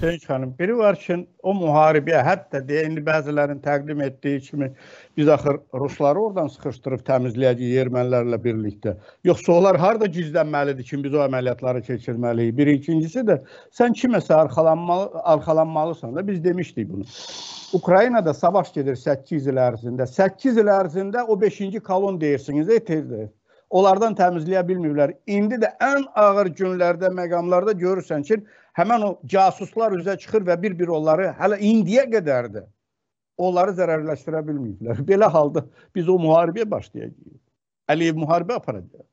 Sevinç xanım, biri var ki, o müharibəyə hətta deyə indi bəzilərin təqdim etdiyi kimi biz axır rusları oradan sıxışdırıb təmizləyəcəyik ermənilərlə birlikdə. Yoxsa onlar harda gizlənməlidir ki, biz o əməliyyatları keçirməliyik? Bir ikincisi də sən kiməsə arxalanmalı, arxalanmalısan da biz demişdik bunu. Ukraynada savaş gedir 8 il ərzində. 8 il ərzində o 5-ci kolon deyirsiniz, e, tez deyir onlardan təmizləyə bilmirlər. İndi də ən ağır günlərdə, məqamlarda görürsən ki, həmən o casuslar üzə çıxır və bir-bir onları hələ indiyə qədər də onları zərərləşdirə bilməyiblər. Belə halda biz o müharibəyə başlayacağıq. Əliyev müharibə aparacaq.